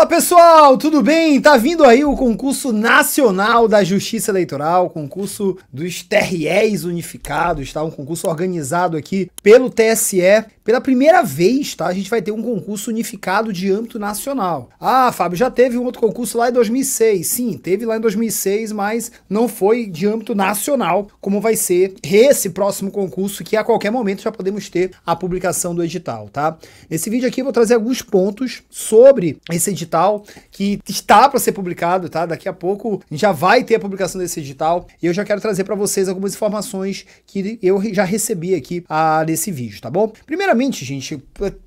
Fala pessoal, tudo bem? Tá vindo aí o concurso nacional da Justiça Eleitoral, concurso dos TREs unificados, tá? Um concurso organizado aqui pelo TSE. Pela primeira vez, tá? A gente vai ter um concurso unificado de âmbito nacional. Ah, Fábio, já teve um outro concurso lá em 2006. Sim, teve lá em 2006, mas não foi de âmbito nacional, como vai ser esse próximo concurso que a qualquer momento já podemos ter a publicação do edital, tá? Nesse vídeo aqui eu vou trazer alguns pontos sobre esse edital edital que está para ser publicado, tá? Daqui a pouco já vai ter a publicação desse edital e eu já quero trazer para vocês algumas informações que eu já recebi aqui ah, nesse vídeo, tá bom? Primeiramente, gente,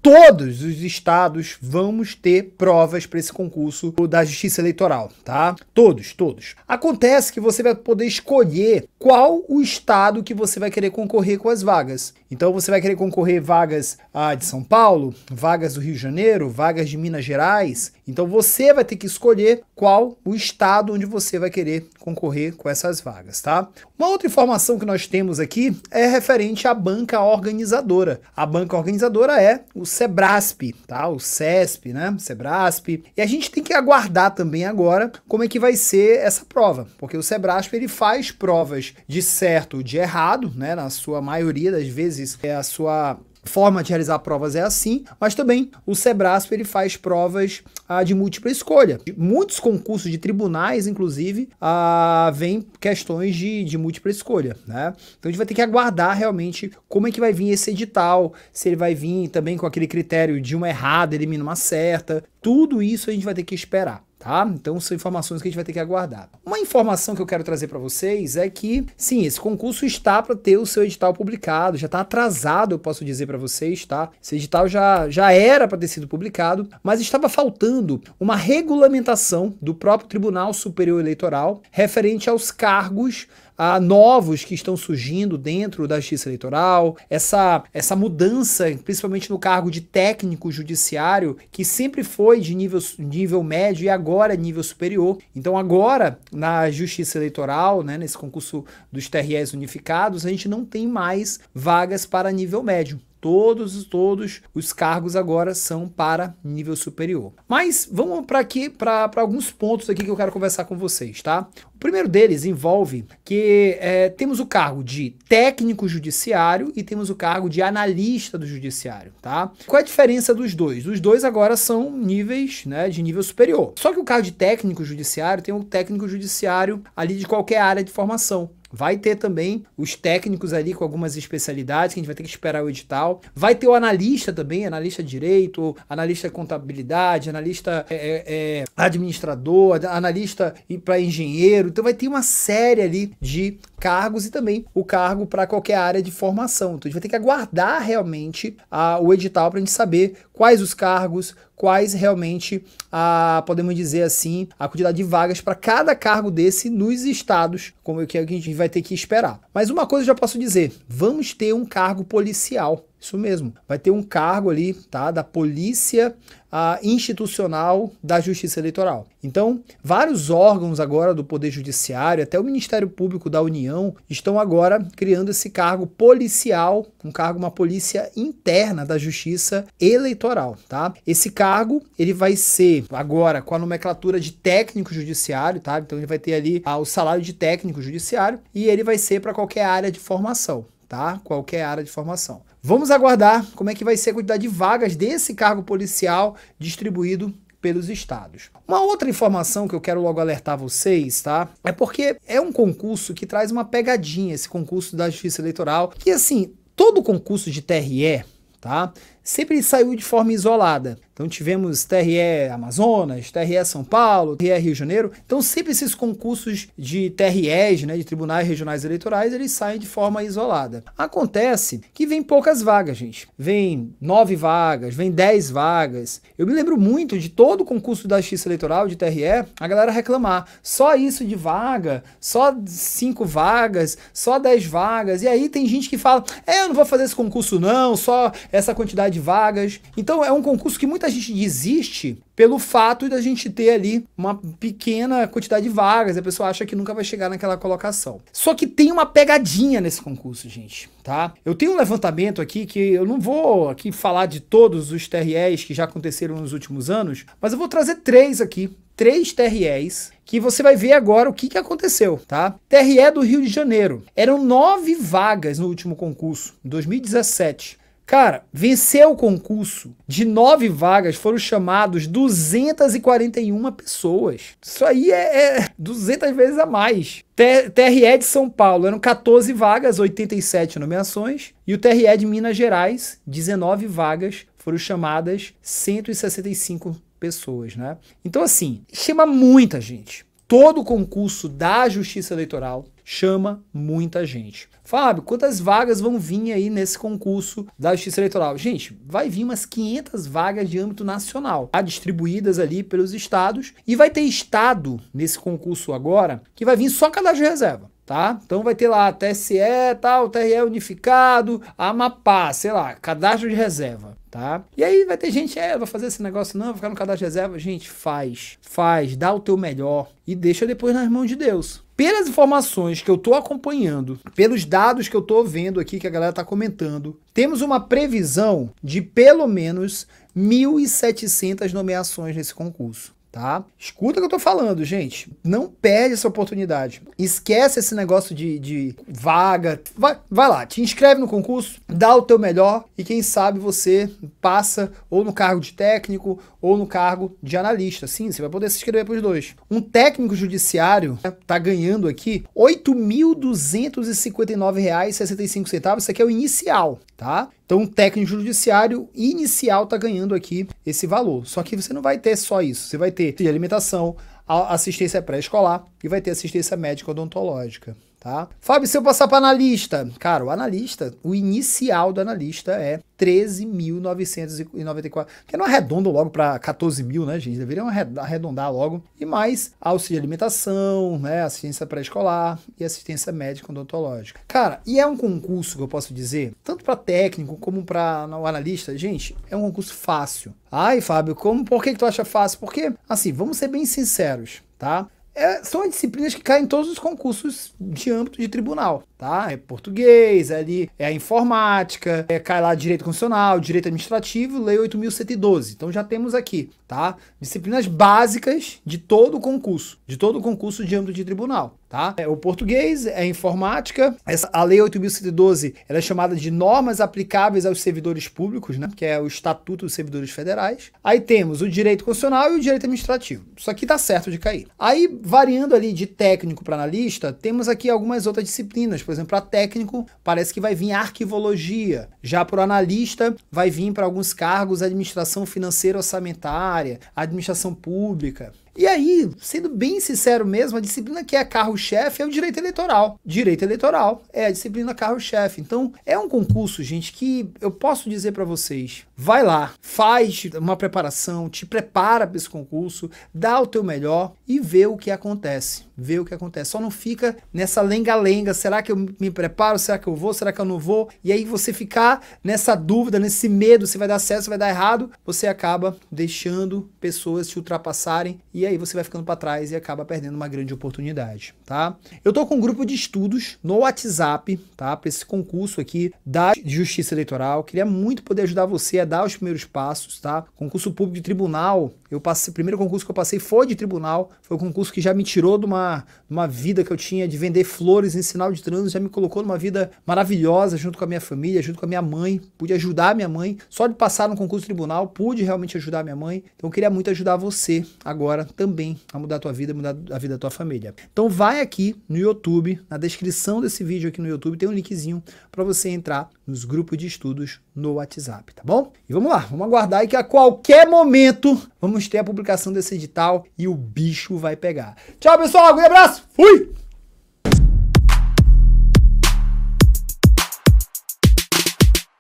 todos os estados vamos ter provas para esse concurso da Justiça Eleitoral, tá? Todos, todos. Acontece que você vai poder escolher qual o estado que você vai querer concorrer com as vagas. Então você vai querer concorrer vagas ah, de São Paulo, vagas do Rio de Janeiro, vagas de Minas Gerais. Então você vai ter que escolher qual o estado onde você vai querer concorrer com essas vagas, tá? Uma outra informação que nós temos aqui é referente à banca organizadora. A banca organizadora é o Sebrasp, tá? O CESP, né? Sebrasp. E a gente tem que aguardar também agora como é que vai ser essa prova, porque o Sebrasp ele faz provas de certo, de errado, né? Na sua maioria das vezes é a sua forma de realizar provas é assim, mas também o Sebrasp ele faz provas ah, de múltipla escolha. Muitos concursos de tribunais, inclusive, ah, vêm questões de, de múltipla escolha, né? Então a gente vai ter que aguardar realmente como é que vai vir esse edital, se ele vai vir também com aquele critério de uma errada elimina uma certa. Tudo isso a gente vai ter que esperar tá? Então são informações que a gente vai ter que aguardar. Uma informação que eu quero trazer para vocês é que, sim, esse concurso está para ter o seu edital publicado, já está atrasado, eu posso dizer para vocês, tá? Esse edital já, já era para ter sido publicado, mas estava faltando uma regulamentação do próprio Tribunal Superior Eleitoral referente aos cargos a novos que estão surgindo dentro da justiça eleitoral, essa, essa mudança, principalmente no cargo de técnico judiciário, que sempre foi de nível, nível médio e agora é nível superior. Então, agora, na justiça eleitoral, né, nesse concurso dos TREs unificados, a gente não tem mais vagas para nível médio. Todos, todos os cargos agora são para nível superior. Mas vamos para aqui, para alguns pontos aqui que eu quero conversar com vocês, tá? O primeiro deles envolve que é, temos o cargo de técnico judiciário e temos o cargo de analista do judiciário, tá? Qual é a diferença dos dois? Os dois agora são níveis, né, de nível superior. Só que o cargo de técnico judiciário tem um técnico judiciário ali de qualquer área de formação. Vai ter também os técnicos ali com algumas especialidades que a gente vai ter que esperar o edital. Vai ter o analista também, analista de direito, analista de contabilidade, analista é, é, é administrador, analista para engenheiro. Então vai ter uma série ali de cargos e também o cargo para qualquer área de formação. Então a gente vai ter que aguardar realmente a, o edital para a gente saber quais os cargos, quais realmente, a, podemos dizer assim, a quantidade de vagas para cada cargo desse nos estados, como é, é que a gente vai ter que esperar. Mas uma coisa eu já posso dizer: vamos ter um cargo policial. Isso mesmo. Vai ter um cargo ali, tá? Da polícia ah, institucional da Justiça Eleitoral. Então, vários órgãos agora do Poder Judiciário, até o Ministério Público da União, estão agora criando esse cargo policial, um cargo, uma polícia interna da Justiça Eleitoral, tá? Esse cargo, ele vai ser agora com a nomenclatura de técnico judiciário, tá? Então, ele vai ter ali ah, o salário de técnico judiciário e ele vai ser para qualquer área de formação tá? Qualquer área de formação. Vamos aguardar como é que vai ser a quantidade de vagas desse cargo policial distribuído pelos estados. Uma outra informação que eu quero logo alertar vocês, tá? É porque é um concurso que traz uma pegadinha, esse concurso da Justiça Eleitoral, que assim, todo concurso de TRE tá? Sempre saiu de forma isolada. Então tivemos TRE Amazonas, TRE São Paulo, TRE Rio de Janeiro. Então sempre esses concursos de TREs, né, de tribunais regionais eleitorais, eles saem de forma isolada. Acontece que vem poucas vagas, gente. Vem nove vagas, vem dez vagas. Eu me lembro muito de todo o concurso da Justiça Eleitoral de TRE, a galera reclamar. Só isso de vaga, só cinco vagas, só dez vagas. E aí tem gente que fala: "É, eu não vou fazer esse concurso não, só essa quantidade de vagas. Então é um concurso que muita gente desiste pelo fato da gente ter ali uma pequena quantidade de vagas, a pessoa acha que nunca vai chegar naquela colocação. Só que tem uma pegadinha nesse concurso, gente, tá? Eu tenho um levantamento aqui que eu não vou aqui falar de todos os TREs que já aconteceram nos últimos anos, mas eu vou trazer três aqui, três TREs que você vai ver agora o que, que aconteceu, tá? TRE do Rio de Janeiro. Eram nove vagas no último concurso, 2017. Cara, venceu o concurso de nove vagas, foram chamados 241 pessoas. Isso aí é, é 200 vezes a mais. T TRE de São Paulo eram 14 vagas, 87 nomeações. E o TRE de Minas Gerais, 19 vagas, foram chamadas 165 pessoas, né? Então, assim, chama muita gente todo o concurso da Justiça Eleitoral chama muita gente. Fábio, quantas vagas vão vir aí nesse concurso da Justiça Eleitoral? Gente, vai vir umas 500 vagas de âmbito nacional, tá? distribuídas ali pelos estados, e vai ter estado nesse concurso agora que vai vir só cadastro de reserva. Tá? Então vai ter lá TSE, tal, TRE unificado, Amapá, sei lá, cadastro de reserva tá? E aí vai ter gente, é, vai fazer esse negócio, não, vai ficar no cadastro de reserva. Gente, faz, faz, dá o teu melhor e deixa depois nas mãos de Deus pelas informações que eu estou acompanhando, pelos dados que eu estou vendo aqui que a galera está comentando, temos uma previsão de pelo menos 1.700 nomeações nesse concurso tá? Escuta o que eu tô falando, gente. Não perde essa oportunidade. Esquece esse negócio de, de vaga. Vai, vai lá, te inscreve no concurso, dá o teu melhor e quem sabe você passa ou no cargo de técnico ou no cargo de analista. Sim, você vai poder se inscrever para os dois. Um técnico judiciário né, tá ganhando aqui R$ 8.259,65. Isso aqui é o inicial, tá? Então, o técnico judiciário inicial está ganhando aqui esse valor. Só que você não vai ter só isso. Você vai ter alimentação, assistência pré-escolar e vai ter assistência médica odontológica tá? Fábio, se eu passar para analista, cara, o analista, o inicial do analista é 13.994, que não arredonda logo para 14 mil, né, gente? Deveriam arredondar logo. E mais auxílio de alimentação, né, assistência pré-escolar e assistência médica odontológica. Cara, e é um concurso que eu posso dizer, tanto para técnico como para analista, gente, é um concurso fácil. Ai, Fábio, como? Por que, que tu acha fácil? Porque, assim, vamos ser bem sinceros. Tá? é, são as disciplinas que caem em todos os concursos de âmbito de tribunal, tá? É português, é, ali, é a informática, é, cai lá direito constitucional, direito administrativo, lei 8.112. Então já temos aqui tá? Disciplinas básicas de todo o concurso, de todo o concurso de âmbito de tribunal, tá? É o português, é a informática, essa, a Lei 8.112, ela é chamada de normas aplicáveis aos servidores públicos, né? Que é o Estatuto dos Servidores Federais. Aí temos o direito constitucional e o direito administrativo. Isso aqui tá certo de cair. Aí, variando ali de técnico para analista, temos aqui algumas outras disciplinas, por exemplo, para técnico parece que vai vir arquivologia, já para o analista vai vir para alguns cargos administração financeira orçamentária, área, administração pública, e aí, sendo bem sincero mesmo, a disciplina que é carro-chefe é o direito eleitoral. Direito eleitoral é a disciplina carro-chefe. Então, é um concurso, gente, que eu posso dizer para vocês, vai lá, faz uma preparação, te prepara para esse concurso, dá o teu melhor e vê o que acontece. Vê o que acontece. Só não fica nessa lenga-lenga, será que eu me preparo, será que eu vou, será que eu não vou? E aí você ficar nessa dúvida, nesse medo, se vai dar certo, se vai dar errado, você acaba deixando pessoas te ultrapassarem e e aí você vai ficando para trás e acaba perdendo uma grande oportunidade, tá? Eu tô com um grupo de estudos no WhatsApp, tá? Para esse concurso aqui da Justiça Eleitoral. Queria muito poder ajudar você a dar os primeiros passos, tá? Concurso público de tribunal. Eu passei, o primeiro concurso que eu passei foi de tribunal, foi um concurso que já me tirou de uma, uma vida que eu tinha de vender flores em sinal de trânsito, já me colocou numa vida maravilhosa junto com a minha família, junto com a minha mãe. Pude ajudar minha mãe, só de passar no concurso tribunal, pude realmente ajudar minha mãe. Então eu queria muito ajudar você agora também a mudar a tua vida, mudar a vida da tua família. Então vai aqui no YouTube, na descrição desse vídeo aqui no YouTube tem um linkzinho para você entrar nos grupos de estudos no WhatsApp, tá bom? E vamos lá, vamos aguardar aí que a qualquer momento vamos ter a publicação desse edital e o bicho vai pegar. Tchau, pessoal, um abraço. Fui.